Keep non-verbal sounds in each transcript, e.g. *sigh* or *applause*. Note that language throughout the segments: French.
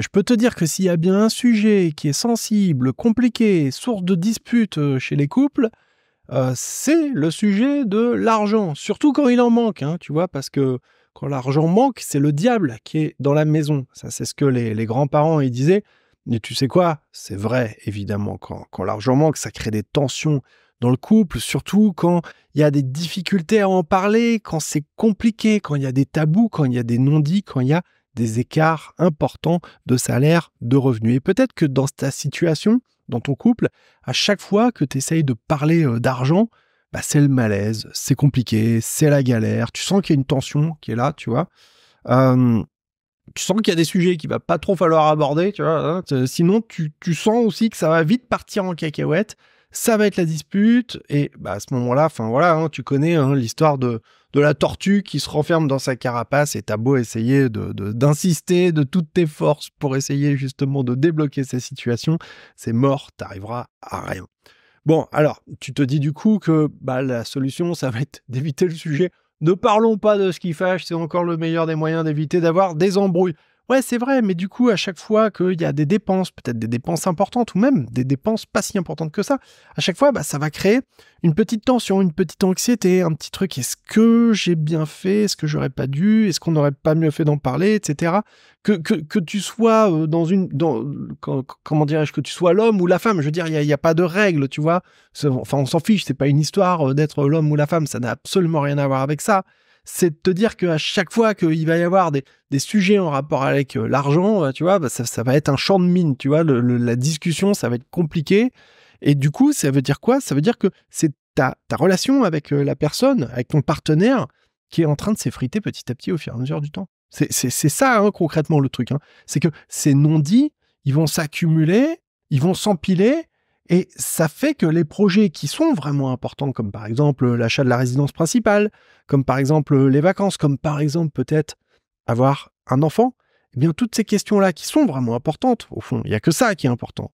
Je peux te dire que s'il y a bien un sujet qui est sensible, compliqué, source de disputes euh, chez les couples, euh, c'est le sujet de l'argent, surtout quand il en manque, hein, tu vois, parce que quand l'argent manque, c'est le diable qui est dans la maison. Ça, c'est ce que les, grands-parents ils disaient. Mais tu sais quoi C'est vrai, évidemment, quand l'argent manque, ça crée des tensions dans le couple, surtout quand il y a des difficultés à en parler, quand c'est compliqué, quand il y a des tabous, quand il y a des non-dits, quand il y a des écarts importants de salaire, de revenus. Et peut-être que dans ta situation, dans ton couple, à chaque fois que tu essayes de parler euh, d'argent, bah, c'est le malaise, c'est compliqué, c'est la galère, tu sens qu'il y a une tension qui est là, tu vois. tu sens qu'il y a des sujets qu'il va pas trop falloir aborder, tu vois. Hein. Sinon, tu, sens aussi que ça va vite partir en cacahuète, ça va être la dispute, et bah, à ce moment-là, enfin voilà, hein, tu connais hein, l'histoire de de la tortue qui se renferme dans sa carapace et t'as beau essayer d'insister de, de toutes tes forces pour essayer justement de débloquer ces situations, c'est mort, t'arriveras à rien. Bon, alors, tu te dis du coup que bah, la solution, ça va être *laughs* d'éviter le sujet. Ne parlons pas de ce qui fâche, c'est encore le meilleur des moyens d'éviter d'avoir des embrouilles. Ouais, c'est vrai, mais du coup, à chaque fois qu'il y a des dépenses, peut-être des dépenses importantes ou même des dépenses pas si importantes que ça, à chaque fois, bah, ça va créer une petite tension, une petite anxiété, un petit truc. Est-ce que j'ai bien fait Est-ce que j'aurais pas dû Est-ce qu'on n'aurait pas mieux fait d'en parler Etc. Que, que, que, tu sois euh, dans une. Dans, comment dirais-je Que tu sois l'homme ou la femme. Je veux dire, il n'y a, pas de règle, tu vois. Enfin, on s'en fiche, c'est pas une histoire euh, d'être l'homme ou la femme. Ça n'a absolument rien à voir avec ça c'est de te dire qu'à chaque fois qu'il va y avoir des, sujets en rapport avec euh, l'argent, euh, tu vois, bah, ça, va être un champ de mine, tu vois, la discussion, ça va être compliqué. Et du coup, ça veut dire quoi Ça veut dire que c'est ta, relation avec euh, la personne, avec ton partenaire, qui est en train de s'effriter petit à petit au fur et à mesure du temps. C'est ça, hein, concrètement, le truc. Hein. C'est que ces non-dits, ils vont s'accumuler, ils vont s'empiler, et ça fait que les projets qui sont vraiment importants, comme par exemple euh, l'achat de la résidence principale, comme par exemple euh, les vacances, comme par exemple peut-être avoir un enfant, eh bien toutes ces questions-là qui sont vraiment importantes, au fond, il n'y a que ça qui est important,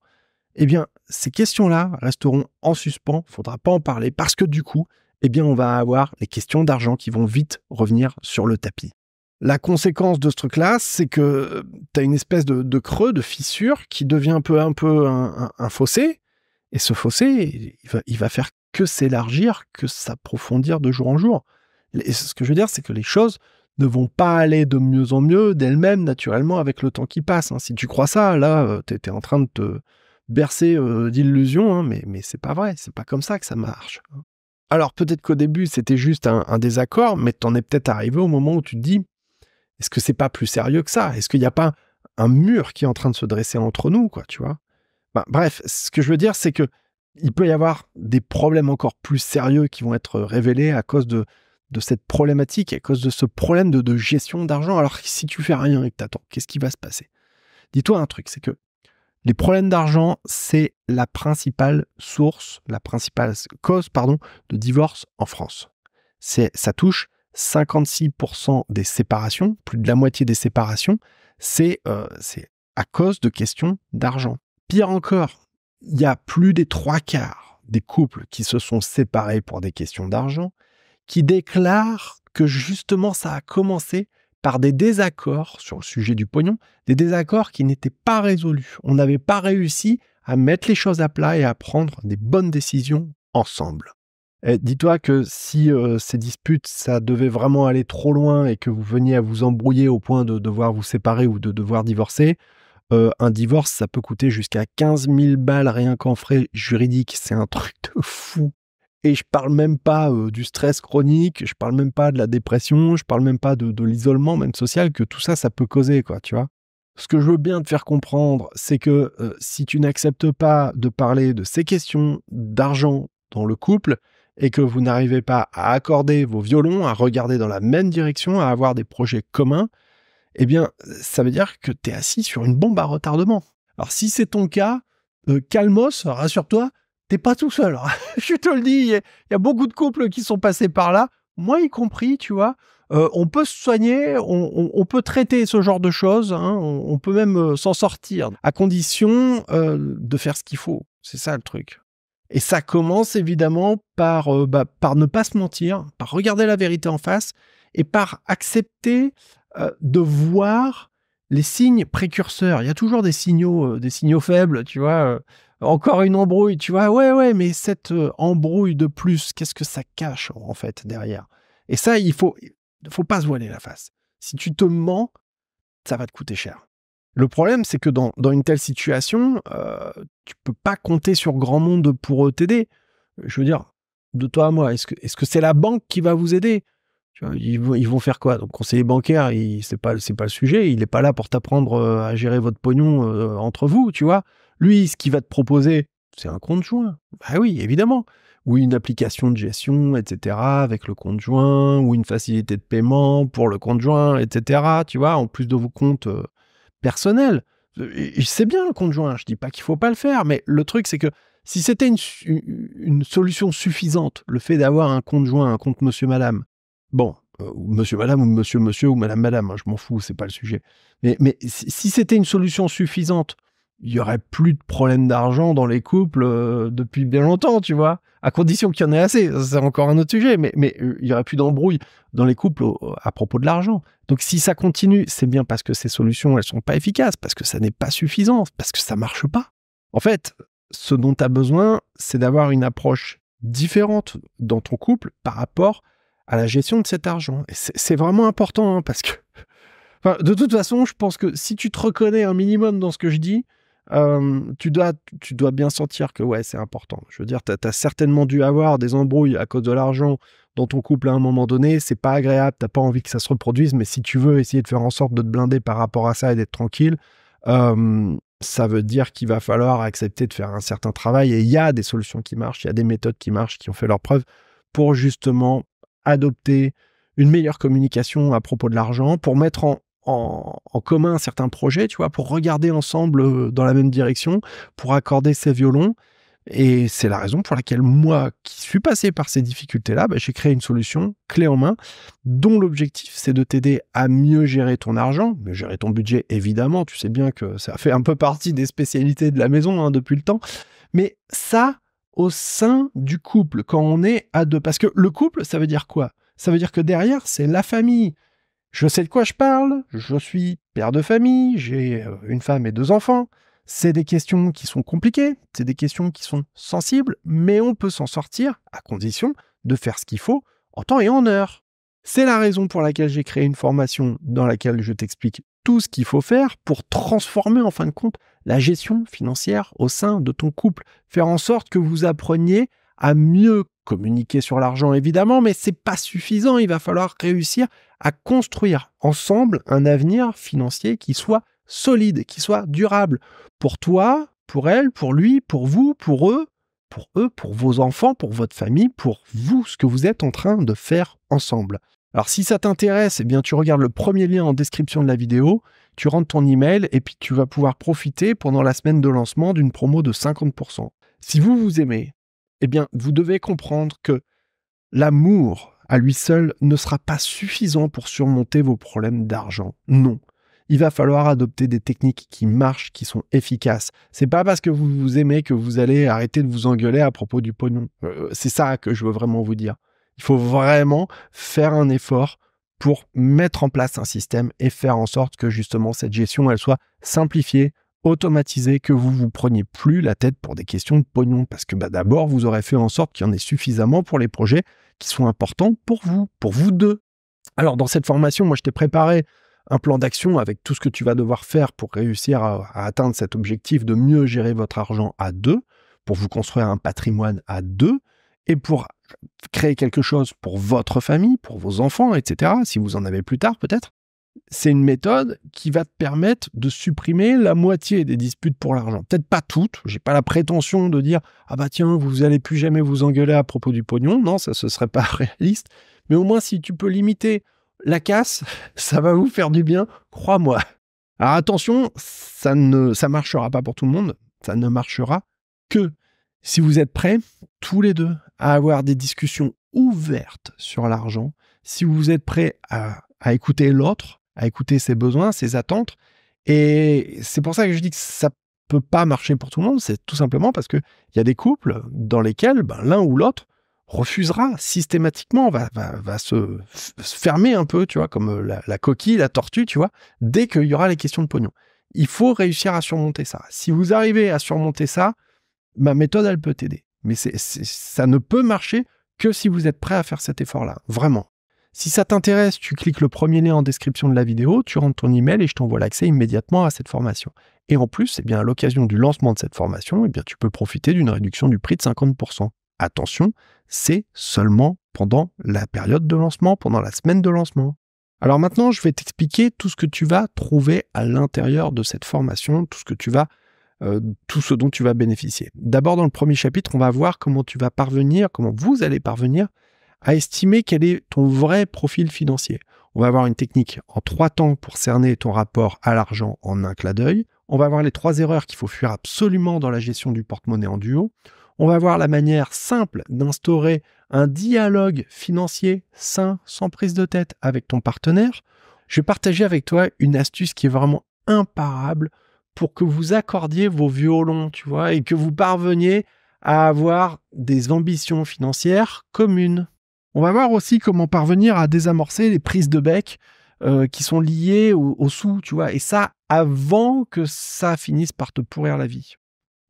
eh bien ces questions-là resteront en suspens, il ne faudra pas en parler, parce que du coup, eh bien on va avoir les questions d'argent qui vont vite revenir sur le tapis. La conséquence de ce truc-là, c'est que euh, tu as une espèce de, creux, de fissure qui devient un peu, un, peu un fossé, et ce fossé, il va, faire que s'élargir, que s'approfondir de jour en jour. Et ce que je veux dire, c'est que les choses ne vont pas aller de mieux en mieux d'elles-mêmes, naturellement, avec le temps qui passe. Hein. Si tu crois ça, là, euh, tu es, en train de te bercer euh, d'illusions, hein, mais, c'est pas vrai, c'est pas comme ça que ça marche. Hein. Alors peut-être qu'au début, c'était juste un, désaccord, mais t'en es peut-être arrivé au moment où tu te dis, est-ce que c'est pas plus sérieux que ça Est-ce qu'il n'y a pas un mur qui est en train de se dresser entre nous, quoi, tu vois bah, bref, ce que je veux dire, c'est que il peut y avoir des problèmes encore plus sérieux qui vont être euh, révélés à cause de, cette problématique, à cause de ce problème de, gestion d'argent. Alors si tu fais rien et que t'attends, qu'est-ce qui va se passer Dis-toi un truc, c'est que les problèmes d'argent, c'est la principale source, la principale cause, pardon, de divorce en France. C'est, ça touche 56% des séparations, plus de la moitié des séparations, c'est euh, à cause de questions d'argent. Pire encore, il y a plus des trois quarts des couples qui se sont séparés pour des questions d'argent qui déclarent que justement ça a commencé par des désaccords sur le sujet du pognon, des désaccords qui n'étaient pas résolus. On n'avait pas réussi à mettre les choses à plat et à prendre des bonnes décisions ensemble. Eh, dis-toi que si euh, ces disputes, ça devait vraiment aller trop loin et que vous veniez à vous embrouiller au point de devoir vous séparer ou de devoir divorcer, euh, un divorce, ça peut coûter jusqu'à 15 000 balles rien qu'en frais juridiques. C'est un *laughs* truc de fou. Et je parle même pas euh, du stress chronique, je parle même pas de la dépression, je parle même pas de, l'isolement même social que tout ça, ça peut causer, quoi, tu vois. Ce que je veux bien te faire comprendre, c'est que euh, si tu n'acceptes pas de parler de ces questions d'argent dans le couple et que vous n'arrivez pas à accorder vos violons, à regarder dans la même direction, à avoir des projets communs, eh bien, ça veut dire que tu es assis sur une bombe à retardement. Alors, si c'est ton cas, euh, calmos, rassure-toi, t'es pas tout seul. *laughs* Je te le dis, il y, a beaucoup de couples qui sont passés par là, moi y compris, tu vois. Euh, on peut se soigner, on, peut traiter ce genre de choses, hein, on, peut même euh, s'en sortir, à condition de faire ce qu'il faut. C'est ça le truc. Et ça commence évidemment par, bah, par ne pas se mentir, par regarder la vérité en face et par accepter euh, de voir les signes précurseurs. Il y a toujours des signaux, euh, des signaux faibles, tu vois. Euh, encore une embrouille, tu vois. Ouais, ouais, mais cette embrouille de plus, qu'est-ce que ça cache en fait derrière Et ça, il faut, faut pas se voiler la face. Si tu te mens, ça va te coûter cher. Le problème, c'est que dans, une telle situation, euh, tu peux pas compter sur grand monde pour t'aider. Je veux dire, de toi à moi, est-ce que c'est la banque qui va vous aider ils vont, faire quoi Donc, conseiller bancaire, c'est pas, pas le sujet. Il n'est pas là pour t'apprendre euh, à gérer votre pognon euh, entre vous, tu vois. Lui, ce qu'il va te proposer, c'est un compte joint. Bah oui, évidemment. Ou une application de gestion, etc., avec le compte joint, ou une facilité de paiement pour le compte joint, etc., tu vois, en plus de vos comptes euh, personnels. C'est bien le compte joint, je dis pas qu'il faut pas le faire, mais le truc, c'est que si c'était une, une, solution suffisante, le fait d'avoir un compte joint, un compte monsieur, madame, Bon, euh, monsieur, madame, ou monsieur, monsieur, ou madame, madame, hein, je m'en fous, c'est pas le sujet. Mais, mais si c'était une solution suffisante, il y aurait plus de problèmes d'argent dans les couples euh, depuis bien longtemps, tu vois. À condition qu'il y en ait assez, c'est encore un autre sujet, mais, mais euh, il y aurait plus d'embrouilles dans les couples à propos de l'argent. Donc si ça continue, c'est bien parce que ces solutions, elles sont pas efficaces, parce que ça n'est pas suffisant, parce que ça marche pas. En fait, ce dont tu as besoin, c'est d'avoir une approche différente dans ton couple par rapport à la gestion de cet argent. C'est vraiment important hein, parce que, *laughs* de toute façon, je pense que si tu te reconnais un minimum dans ce que je dis, euh, tu, dois, tu dois bien sentir que ouais, c'est important. Je veux dire, tu as, certainement dû avoir des embrouilles à cause de l'argent dans ton couple à un moment donné. C'est pas agréable, t'as pas envie que ça se reproduise, mais si tu veux essayer de faire en sorte de te blinder par rapport à ça et d'être tranquille, euh, ça veut dire qu'il va falloir accepter de faire un certain travail. Et il y a des solutions qui marchent, il y a des méthodes qui marchent, qui ont fait leur preuve pour justement adopter une meilleure communication à propos de l'argent, pour mettre en, commun certains projets, tu vois, pour regarder ensemble euh, dans la même direction, pour accorder ses violons. Et c'est la raison pour laquelle moi, qui suis passé par ces difficultés-là, bah, j'ai créé une solution clé en main, dont l'objectif, c'est de t'aider à mieux gérer ton argent, mieux gérer ton budget, évidemment. Tu sais bien que ça fait un peu partie des spécialités de la maison hein, depuis le temps. Mais ça, au sein du couple quand on est à deux. Parce que le couple, ça veut dire quoi Ça veut dire que derrière, c'est la famille. Je sais de quoi je parle, je suis père de famille, j'ai euh, une femme et deux enfants. C'est des questions qui sont compliquées, c'est des questions qui sont sensibles, mais on peut s'en sortir à condition de faire ce qu'il faut en temps et en heure. C'est la raison pour laquelle j'ai créé une formation dans laquelle je t'explique tout ce qu'il faut faire pour transformer en fin de compte la gestion financière au sein de ton couple. Faire en sorte que vous appreniez à mieux communiquer sur l'argent évidemment, mais ce n'est pas suffisant. Il va falloir réussir à construire ensemble un avenir financier qui soit solide, qui soit durable pour toi, pour elle, pour lui, pour vous, pour eux, pour eux, pour vos enfants, pour votre famille, pour vous, ce que vous êtes en train de faire ensemble. Alors si ça t'intéresse, eh bien tu regardes le premier lien en description de la vidéo, tu rentres ton email et puis tu vas pouvoir profiter pendant la semaine de lancement d'une promo de 50%. Si vous vous aimez, eh bien vous devez comprendre que l'amour à lui seul ne sera pas suffisant pour surmonter vos problèmes d'argent. Non. Il va falloir adopter des techniques qui marchent, qui sont efficaces. C'est pas parce que vous vous aimez que vous allez arrêter de vous engueuler à propos du pognon. Euh, c'est ça que je veux vraiment vous dire. Il faut vraiment faire un effort pour mettre en place un système et faire en sorte que justement cette gestion, elle soit simplifiée, automatisée, que vous vous preniez plus la tête pour des questions de pognon, parce que bah, d'abord, vous aurez fait en sorte qu'il y en ait suffisamment pour les projets qui sont importants pour vous, pour vous deux. Alors dans cette formation, moi, je t'ai préparé un plan d'action avec tout ce que tu vas devoir faire pour réussir à atteindre cet objectif de mieux gérer votre argent à deux, pour vous construire un patrimoine à deux, et pour créer quelque chose pour votre famille, pour vos enfants, etc., si vous en avez plus tard peut-être, c'est une méthode qui va te permettre de supprimer la moitié des disputes pour l'argent. Peut-être pas toutes, j'ai pas la prétention de dire ah bah tiens, vous allez plus jamais vous engueuler à propos du pognon, non, ça ne serait *laughs* pas réaliste, mais au moins si tu peux limiter la casse, *laughs* ça va vous faire du bien, crois-moi. Alors attention, ça ne ça marchera pas pour tout le monde, ça ne marchera que si vous êtes prêts tous les deux à avoir des discussions ouvertes sur l'argent, si vous êtes prêt à, écouter l'autre, à écouter ses besoins, ses attentes. Et c'est pour ça que je dis que ça peut pas marcher pour tout le monde, c'est tout simplement parce qu'il y a des couples dans lesquels ben, l'un ou l'autre refusera systématiquement, va, se, fermer un peu, tu vois, comme euh, la, la coquille, la tortue, tu vois, dès qu'il y aura les questions de pognon. Il faut réussir à surmonter ça. Si vous arrivez à surmonter ça, ma méthode, elle peut t'aider. Mais ça ne peut marcher que si vous êtes prêt à faire cet effort-là, vraiment. Si ça t'intéresse, tu cliques le premier lien en description de la vidéo, tu rentres ton email et je t'envoie l'accès immédiatement à cette formation. Et en plus, c'est eh bien, à l'occasion du lancement de cette formation, eh bien, tu peux profiter d'une réduction du prix de 50%. Attention, c'est seulement pendant la période de lancement, pendant la semaine de lancement. Alors maintenant, je vais t'expliquer tout ce que tu vas trouver à l'intérieur de cette formation, tout ce que tu vas euh, tout ce dont tu vas bénéficier. D'abord, dans le premier chapitre, on va voir comment tu vas parvenir, comment vous allez parvenir à estimer quel est ton vrai profil financier. On va avoir une technique en trois temps pour cerner ton rapport à l'argent en un clin d'œil. On va voir les trois erreurs qu'il faut fuir absolument dans la gestion du porte-monnaie en duo. On va voir la manière simple d'instaurer un dialogue financier sain, sans prise de tête avec ton partenaire. Je vais partager avec toi une astuce qui est vraiment imparable pour que vous accordiez vos violons, tu vois, et que vous parveniez à avoir des ambitions financières communes. On va voir aussi comment parvenir à désamorcer les prises de bec euh, qui sont liées au, sous, tu et ça avant que ça finisse par te pourrir la vie.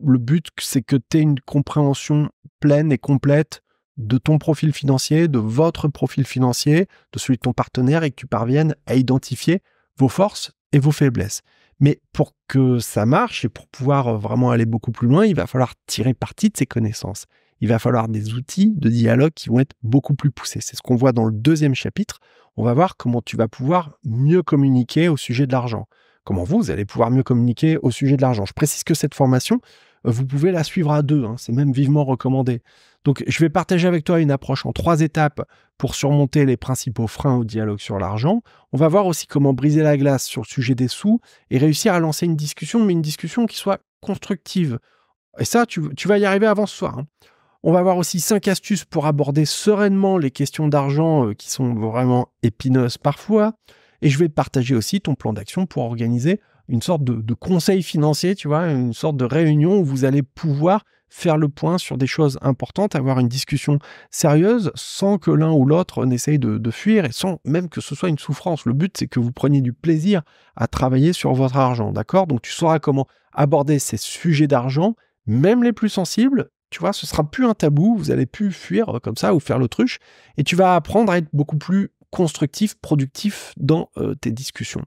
Le but, c'est que tu aies une compréhension pleine et complète de ton profil financier, de votre profil financier, de celui de ton partenaire, et que tu parviennes à identifier vos forces et vos faiblesses. Mais pour que ça marche et pour pouvoir euh, vraiment aller beaucoup plus loin, il va falloir tirer parti de ces connaissances. Il va falloir des outils de dialogue qui vont être beaucoup plus poussés. C'est ce qu'on voit dans le deuxième chapitre. On va voir comment tu vas pouvoir mieux communiquer au sujet de l'argent. Comment vous, vous allez pouvoir mieux communiquer au sujet de l'argent. Je précise que cette formation, vous pouvez la suivre à deux. Hein, c'est même vivement recommandé. Donc, je vais partager avec toi une approche en trois étapes pour surmonter les principaux freins au dialogue sur l'argent. On va voir aussi comment briser la glace sur le sujet des sous et réussir à lancer une discussion, mais une discussion qui soit constructive. Et ça, tu, vas y arriver avant ce soir. Hein. On va voir aussi cinq astuces pour aborder sereinement les questions d'argent euh, qui sont vraiment épineuses parfois. Et je vais partager aussi ton plan d'action pour organiser une sorte de, conseil financier, tu vois, une sorte de réunion où vous allez pouvoir faire le point sur des choses importantes, avoir une discussion sérieuse sans que l'un ou l'autre n'essaye de, fuir et sans même que ce soit une souffrance. Le but, c'est que vous preniez du plaisir à travailler sur votre argent, d'accord Donc tu sauras comment aborder ces sujets d'argent, même les plus sensibles. Tu vois, ce sera plus un tabou, vous allez plus fuir euh, comme ça ou faire l'autruche, et tu vas apprendre à être beaucoup plus constructif, productif dans euh, tes discussions.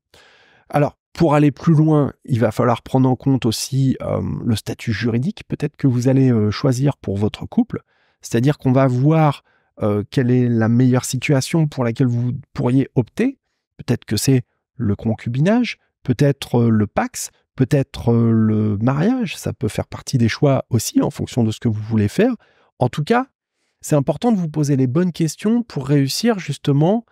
Alors, pour aller plus loin, il va falloir prendre en compte aussi euh, le statut juridique peut-être que vous allez euh, choisir pour votre couple. C'est-à-dire qu'on va voir euh, quelle est la meilleure situation pour laquelle vous pourriez opter. Peut-être que c'est le concubinage, peut-être le pax, peut-être le mariage. Ça peut faire partie des choix aussi en fonction de ce que vous voulez faire. En tout cas, c'est important de vous poser les bonnes questions pour réussir justement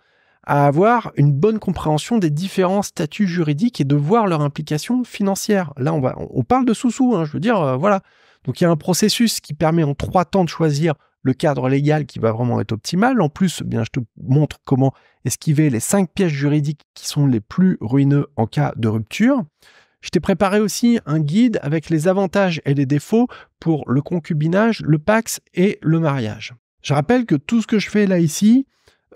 à avoir une bonne compréhension des différents statuts juridiques et de voir leur implication financière. Là, on, parle de sous-sous, hein, je veux dire, euh, voilà. Donc il y a un processus qui permet en trois temps de choisir le cadre légal qui va vraiment être optimal. En plus, eh bien, je te montre comment esquiver les cinq pièges juridiques qui sont les plus ruineux en cas de rupture. Je t'ai préparé aussi un guide avec les avantages et les défauts pour le concubinage, le pax et le mariage. Je rappelle que tout ce que je fais là ici,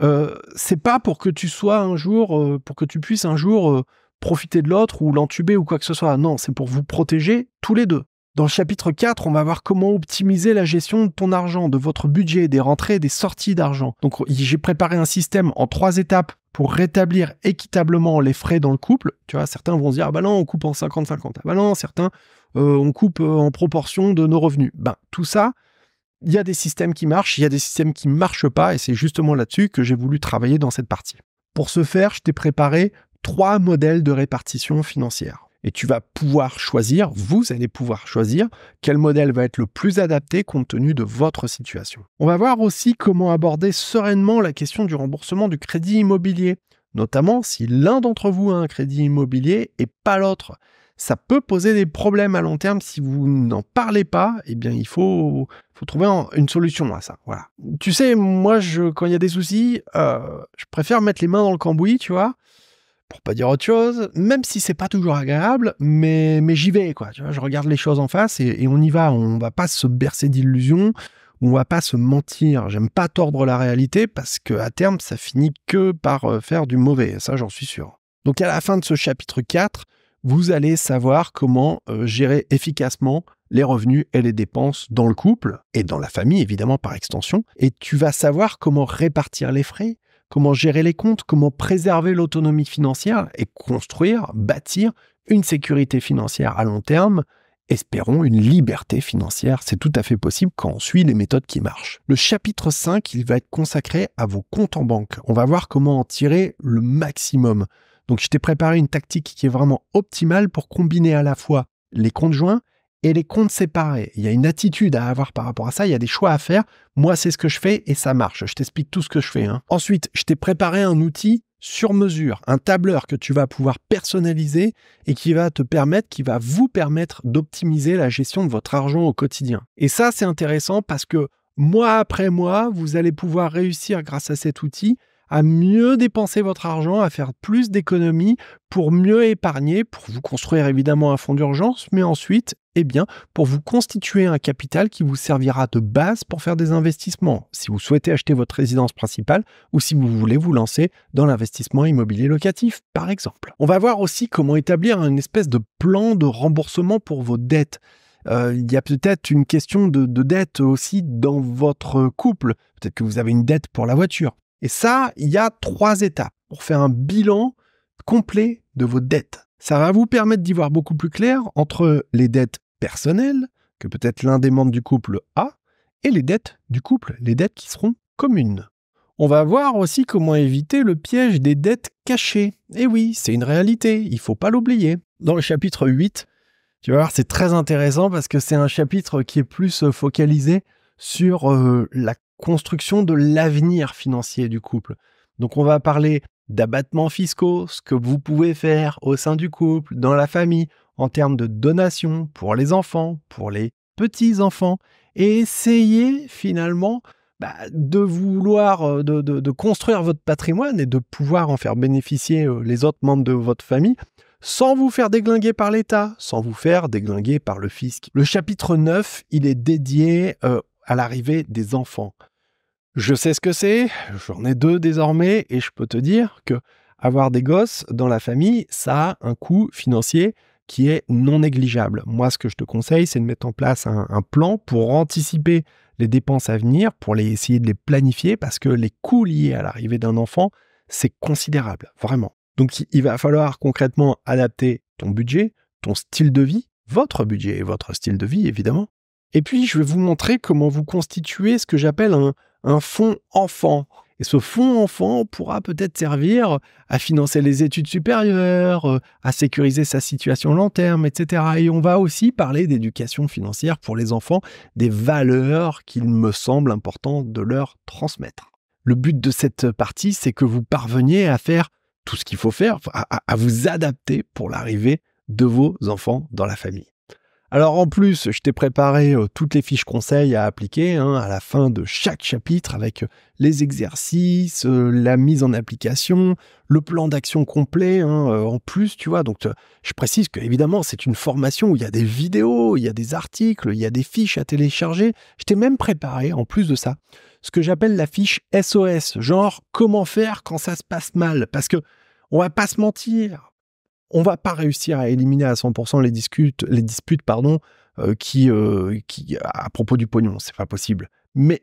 euh, c'est pas pour que tu sois un jour, euh, pour que tu puisses un jour euh, profiter de l'autre ou l'entuber ou quoi que ce soit. Non, c'est pour vous protéger tous les deux. Dans le chapitre 4, on va voir comment optimiser la gestion de ton argent, de votre budget, des rentrées des sorties d'argent. Donc j'ai préparé un système en trois étapes pour rétablir équitablement les frais dans le couple. Tu vois, certains vont se dire, ah bah non, on coupe en 50-50. Ah bah non, certains, on coupe en proportion de nos revenus. Ben, tout ça, il y a des systèmes qui marchent, il y a des systèmes qui ne marchent pas, et c'est justement là-dessus que j'ai voulu travailler dans cette partie. Pour ce faire, je t'ai préparé trois modèles de répartition financière. Et tu vas pouvoir choisir, vous allez pouvoir choisir, quel modèle va être le plus adapté compte tenu de votre situation. On va voir aussi comment aborder sereinement la question du remboursement du crédit immobilier, notamment si l'un d'entre vous a un crédit immobilier et pas l'autre ça peut poser des problèmes à long terme si vous n'en parlez pas. Eh bien, il faut, trouver une solution à ça. Voilà. Tu sais, moi, quand il y a des soucis, euh, je préfère mettre les mains dans le cambouis, tu vois, pour pas dire autre chose. Même si c'est pas toujours agréable, mais, j'y vais, quoi. Tu vois, je regarde les choses en face et, on y va. On va pas se bercer d'illusions. On va pas se mentir. J'aime pas tordre la réalité parce que à terme, ça finit que par euh, faire du mauvais. Ça, j'en suis sûr. Donc à la fin de ce chapitre 4, vous allez savoir comment euh, gérer efficacement les revenus et les dépenses dans le couple et dans la famille, évidemment, par extension. Et tu vas savoir comment répartir les frais, comment gérer les comptes, comment préserver l'autonomie financière et construire, bâtir une sécurité financière à long terme. Espérons une liberté financière, c'est tout à fait possible quand on suit les méthodes qui marchent. Le chapitre 5, il va être consacré à vos comptes en banque. On va voir comment en tirer le maximum. Donc je t'ai préparé une tactique qui est vraiment optimale pour combiner à la fois les comptes joints et les comptes séparés. Il y a une attitude à avoir par rapport à ça, il y a des choix à faire. Moi, c'est ce que je fais et ça marche. Je t'explique tout ce que je fais. Hein. Ensuite, je t'ai préparé un outil sur mesure, un tableur que tu vas pouvoir personnaliser et qui va te permettre, qui va vous permettre d'optimiser la gestion de votre argent au quotidien. Et ça, c'est intéressant parce que mois après mois, vous allez pouvoir réussir grâce à cet outil à mieux dépenser votre argent, à faire plus d'économies pour mieux épargner, pour vous construire évidemment un fonds d'urgence, mais ensuite, eh bien, pour vous constituer un capital qui vous servira de base pour faire des investissements, si vous souhaitez acheter votre résidence principale ou si vous voulez vous lancer dans l'investissement immobilier locatif, par exemple. On va voir aussi comment établir une espèce de plan de remboursement pour vos dettes. Euh, il y a peut-être une question de, de, dette aussi dans votre couple. Peut-être que vous avez une dette pour la voiture, et ça, il y a trois étapes pour faire un bilan complet de vos dettes. Ça va vous permettre d'y voir beaucoup plus clair entre les dettes personnelles, que peut-être l'un des membres du couple a, et les dettes du couple, les dettes qui seront communes. On va voir aussi comment éviter le piège des dettes cachées. Et oui, c'est une réalité, il ne faut pas l'oublier. Dans le chapitre 8, tu vas voir, c'est très intéressant parce que c'est un chapitre qui est plus focalisé sur euh, la construction de l'avenir financier du couple. Donc on va parler d'abattements fiscaux, ce que vous pouvez faire au sein du couple, dans la famille, en termes de donations pour les enfants, pour les petits-enfants, et essayer finalement bah, de vouloir, euh, de, construire votre patrimoine et de pouvoir en faire bénéficier euh, les autres membres de votre famille, sans vous faire déglinguer par l'État, sans vous faire déglinguer par le fisc. Le chapitre 9, il est dédié euh, à l'arrivée des enfants. Je sais ce que c'est, j'en ai deux désormais, et je peux te dire que avoir des gosses dans la famille, ça a un coût financier qui est non négligeable. Moi, ce que je te conseille, c'est de mettre en place un, plan pour anticiper les dépenses à venir, pour essayer de les planifier, parce que les coûts liés à l'arrivée d'un enfant, c'est considérable, vraiment. Donc, il va falloir concrètement adapter ton budget, ton style de vie, votre budget et votre style de vie, évidemment, et puis, je vais vous montrer comment vous constituer ce que j'appelle un, fonds enfant. Et ce fonds enfant pourra peut-être servir à financer les études supérieures, euh, à sécuriser sa situation long terme, etc. Et on va aussi parler d'éducation financière pour les enfants, des valeurs qu'il me semble important de leur transmettre. Le but de cette partie, c'est que vous parveniez à faire tout ce qu'il faut faire, à, vous adapter pour l'arrivée de vos enfants dans la famille. Alors en plus, je t'ai préparé euh, toutes les fiches conseils à appliquer hein, à la fin de chaque chapitre avec euh, les exercices, euh, la mise en application, le plan d'action complet hein, en plus, tu vois. Donc je précise que c'est une formation où il y a des vidéos, il y a des articles, il y a des fiches à télécharger. Je t'ai même préparé en plus de ça ce que j'appelle la fiche SOS, genre comment faire quand ça se passe mal parce que on va pas se mentir, on va pas réussir à éliminer à 100% les disputes, les disputes pardon, euh, qui, euh, qui, à propos du pognon, c'est pas possible. Mais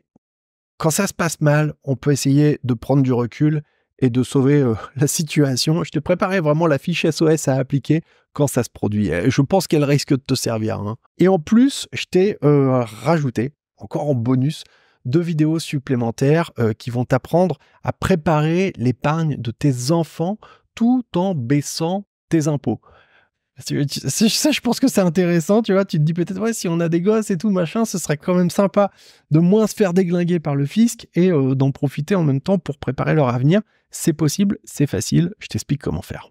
quand ça se passe mal, on peut essayer de prendre du recul et de sauver euh, *laughs* la situation. Je te préparais vraiment la fiche SOS à appliquer quand ça se produit. Je pense qu'elle risque de te servir. Hein. Et en plus, je t'ai rajouté, encore en bonus, deux vidéos supplémentaires qui vont t'apprendre à préparer l'épargne de tes enfants tout en baissant tes impôts. Ça, je pense que c'est intéressant, tu vois. Tu te dis peut-être, ouais, si on a des gosses et tout, machin, ce serait quand même sympa de moins se faire déglinguer par le fisc et euh, d'en profiter en même temps pour préparer leur avenir. C'est possible, c'est facile, je t'explique comment faire.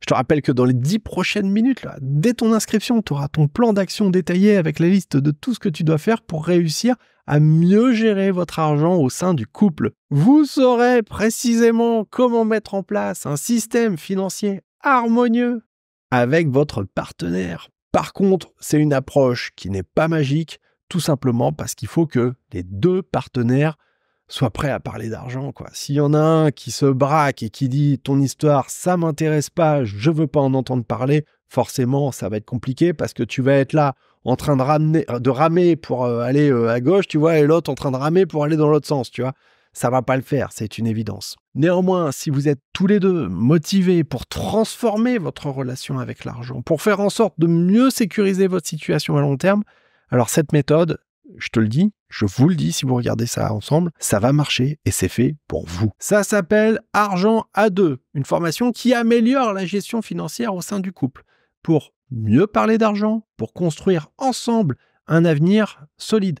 Je te rappelle que dans les 10 prochaines minutes, là, dès ton inscription, tu auras ton plan d'action détaillé avec la liste de tout ce que tu dois faire pour réussir à mieux gérer votre argent au sein du couple. Vous saurez précisément comment mettre en place un système financier harmonieux avec votre partenaire. Par contre, c'est une approche qui n'est pas magique, tout simplement parce qu'il faut que les deux partenaires soient prêts à parler d'argent. S'il y en a un qui se braque et qui dit ton histoire, ça m'intéresse pas, je veux pas en entendre parler, forcément, ça va être compliqué parce que tu vas être là en train de, ramener, de ramer pour euh, aller euh, à gauche, tu vois, et l'autre en train de ramer pour aller dans l'autre sens, tu vois ça va pas le faire, c'est une évidence. Néanmoins, si vous êtes tous les deux motivés pour transformer votre relation avec l'argent, pour faire en sorte de mieux sécuriser votre situation à long terme, alors cette méthode, je te le dis, je vous le dis, si vous regardez ça ensemble, ça va marcher et c'est fait pour vous. Ça s'appelle Argent à deux, une formation qui améliore la gestion financière au sein du couple, pour mieux parler d'argent, pour construire ensemble un avenir solide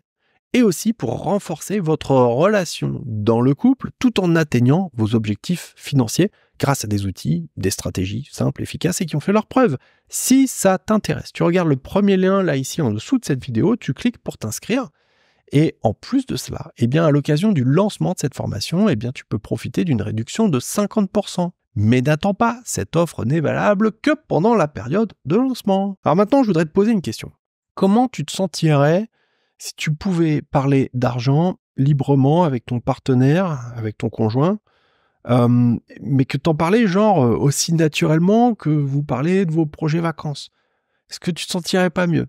et aussi pour renforcer votre relation dans le couple tout en atteignant vos objectifs financiers grâce à des outils, des stratégies simples, efficaces et qui ont fait leurs preuves. Si ça t'intéresse, tu regardes le premier lien là ici en dessous de cette vidéo, tu cliques pour t'inscrire. Et en plus de cela, eh bien, à l'occasion du lancement de cette formation, eh bien, tu peux profiter d'une réduction de 50%. Mais n'attends pas, cette offre n'est valable que pendant la période de lancement. Alors maintenant, je voudrais te poser une question. Comment tu te sentirais si tu pouvais parler d'argent librement avec ton partenaire, avec ton conjoint, mais que t'en parlais genre aussi naturellement que vous parlez de vos projets vacances. Est-ce que tu te sentirais pas mieux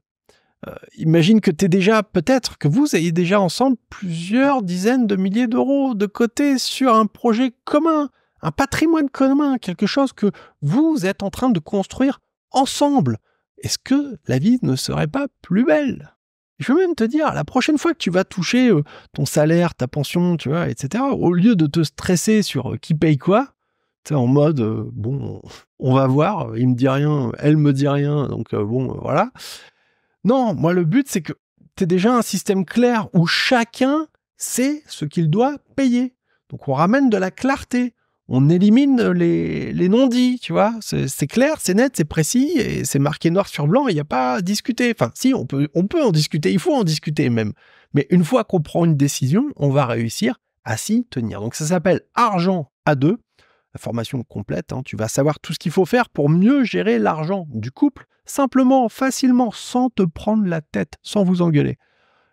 Imagine que t'es déjà, peut-être que vous ayez déjà ensemble plusieurs dizaines de milliers d'euros de côté sur un projet commun, un patrimoine commun, quelque chose que vous êtes en train de construire ensemble. Est-ce que la vie ne serait pas plus belle je veux même te dire, la prochaine fois que tu vas toucher euh, ton salaire, ta pension, tu vois, etc., au lieu de te stresser sur euh, qui paye quoi, tu es en mode, euh, bon, on va voir, il me dit rien, elle me dit rien, donc bon, voilà. Non, moi, le but, c'est que tu es déjà un système clair où chacun sait ce qu'il doit payer. Donc, on ramène de la clarté on élimine les, non-dits, tu vois. C'est clair, c'est net, c'est précis, et c'est marqué noir sur blanc, il n'y a pas à discuter. Enfin, si, on peut, on peut en discuter, il faut en discuter même. Mais une fois qu'on prend une décision, on va réussir à s'y tenir. Donc ça s'appelle Argent à deux, la formation complète, hein. tu vas savoir tout ce qu'il faut faire pour mieux gérer l'argent du couple, simplement, facilement, sans te prendre la tête, sans vous engueuler.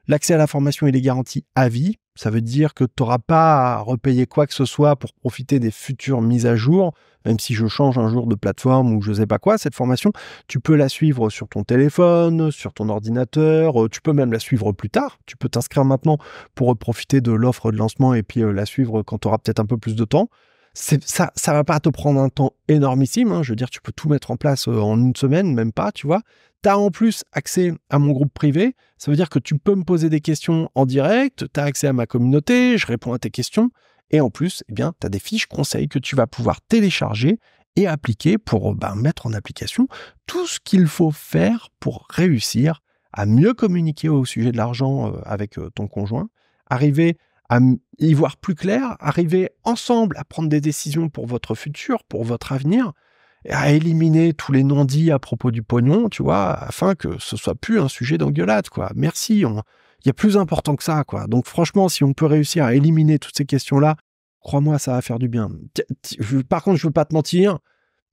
L'accès à la formation, il est garanti à vie. Ça veut dire que tu n'auras pas à repayer quoi que ce soit pour profiter des futures mises à jour. Même si je change un jour de plateforme ou je ne sais pas quoi, cette formation, tu peux la suivre sur ton téléphone, sur ton ordinateur. Euh, tu peux même la suivre plus tard. Tu peux t'inscrire maintenant pour profiter de l'offre de lancement et puis euh, la suivre quand tu auras peut-être un peu plus de temps ça ça va pas te prendre un temps énormissime hein. je veux dire tu peux tout mettre en place euh, en une semaine même pas tu vois tu as en plus accès à mon groupe privé. Ça veut dire que tu peux me poser des questions en direct, tu as accès à ma communauté, je réponds à tes questions. Et en plus, eh bien, tu as des fiches conseils que tu vas pouvoir télécharger et appliquer pour bah, mettre en application tout ce qu'il faut faire pour réussir à mieux communiquer au sujet de l'argent euh, avec euh, ton conjoint, arriver à y voir plus clair, arriver ensemble à prendre des décisions pour votre futur, pour votre avenir, à éliminer tous les non-dits à propos du pognon, tu vois, afin que ce soit plus un sujet d'engueulade, quoi. Merci, il y a plus important que ça, quoi. Donc franchement, si on peut réussir à éliminer toutes ces questions-là, crois-moi, ça va faire du bien. Par contre, je veux pas te mentir,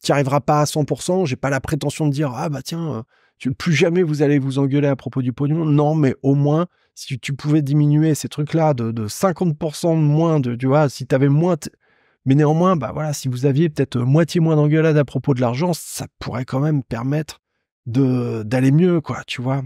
tu arriveras pas à 100%, j'ai pas la prétention de dire, ah bah tiens, euh, plus jamais vous allez vous engueuler à propos du pognon. Non, mais au moins, si tu pouvais diminuer ces trucs-là de, de 50% moins, de, tu vois, si tu avais moins mais néanmoins, bah voilà, si vous aviez peut-être euh, moitié moins d'engueulade à propos de l'argent, ça pourrait quand même permettre de d'aller mieux, quoi, tu vois.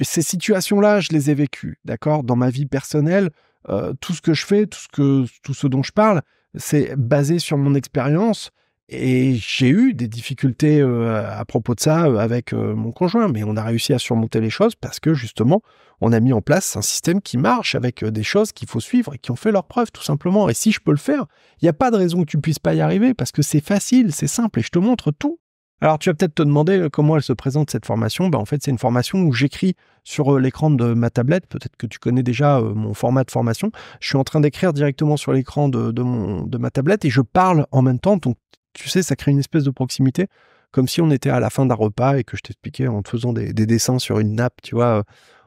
ces situations-là, je les ai vécues, d'accord Dans ma vie personnelle, euh, tout ce que je fais, tout ce, que, tout ce dont je parle, c'est basé sur mon expérience, et j'ai eu des difficultés euh, à propos de ça euh, avec euh, mon conjoint, mais on a réussi à surmonter les choses parce que justement, on a mis en place un système qui marche avec des choses qu'il faut suivre et qui ont fait leur preuve tout simplement. Et si je peux le faire, il n'y a pas de raison que tu ne puisses pas y arriver parce que c'est facile, c'est simple et je te montre tout. Alors tu vas peut-être te demander comment elle se présente cette formation. Ben, en fait, c'est une formation où j'écris sur l'écran de ma tablette. Peut-être que tu connais déjà mon format de formation. Je suis en train d'écrire directement sur l'écran de, de, de, ma tablette et je parle en même temps. Donc tu sais, ça crée une espèce de proximité, comme si on était à la fin d'un repas et que je t'expliquais en te faisant des, dessins sur une nappe, tu vois. Euh.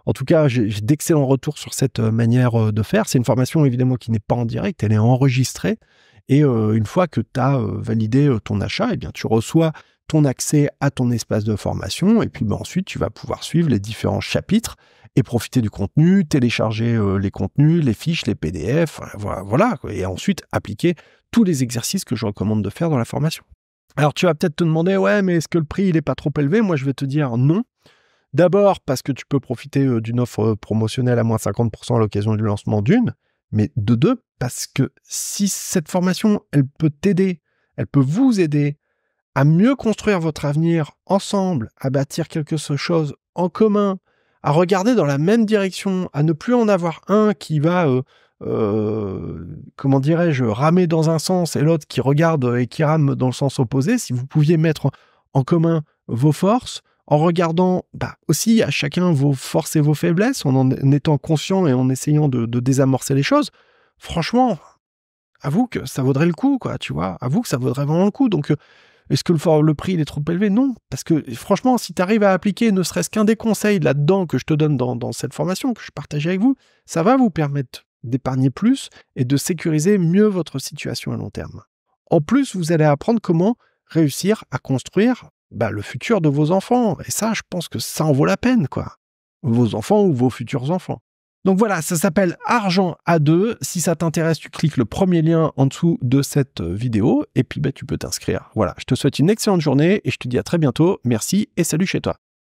En tout cas, j'ai d'excellents retours sur cette euh, manière euh, de faire. C'est une formation évidemment qui n'est pas en direct, elle est enregistrée. Et une fois que tu as validé ton achat, eh bien, tu reçois ton accès à ton espace de formation. Et puis bah, ensuite, tu vas pouvoir suivre les différents chapitres et profiter du contenu, télécharger euh, les contenus, les fiches, les PDF, euh, voilà, et ensuite appliquer tous les exercices que je recommande de faire dans la formation. Alors tu vas peut-être te demander, ouais, mais est-ce que le prix, il n'est pas trop élevé Moi, je vais te dire non. D'abord parce que tu peux profiter euh, d'une offre promotionnelle à moins 50% à l'occasion du lancement d'une, mais de deux, parce que si cette formation, elle peut t'aider, elle peut vous aider à mieux construire votre avenir ensemble, à bâtir quelque chose en commun, à regarder dans la même direction, à ne plus en avoir un qui va, euh, euh, comment dirais-je, ramer dans un sens et l'autre qui regarde et qui rame dans le sens opposé, si vous pouviez mettre en commun vos forces, en regardant bah, aussi à chacun vos forces et vos faiblesses, en en étant conscient et en essayant de, de désamorcer les choses, franchement, avoue que ça vaudrait le coup, quoi, tu vois, avoue que ça vaudrait vraiment le coup. Donc, euh, est-ce que le, prix est trop élevé Non, parce que franchement, si tu arrives à appliquer ne serait-ce qu'un des conseils là-dedans que je te donne dans, cette formation que je partage avec vous, ça va vous permettre d'épargner plus et de sécuriser mieux votre situation à long terme. En plus, vous allez apprendre comment réussir à construire bah, le futur de vos enfants. Et ça, je pense que ça en vaut la peine, quoi. Vos enfants ou vos futurs enfants. Donc voilà, ça s'appelle Argent à deux. Si ça t'intéresse, tu cliques le premier lien en dessous de cette euh, vidéo et puis bah, tu peux t'inscrire. Voilà, je te souhaite une excellente journée et je te dis à très bientôt. Merci et salut chez toi.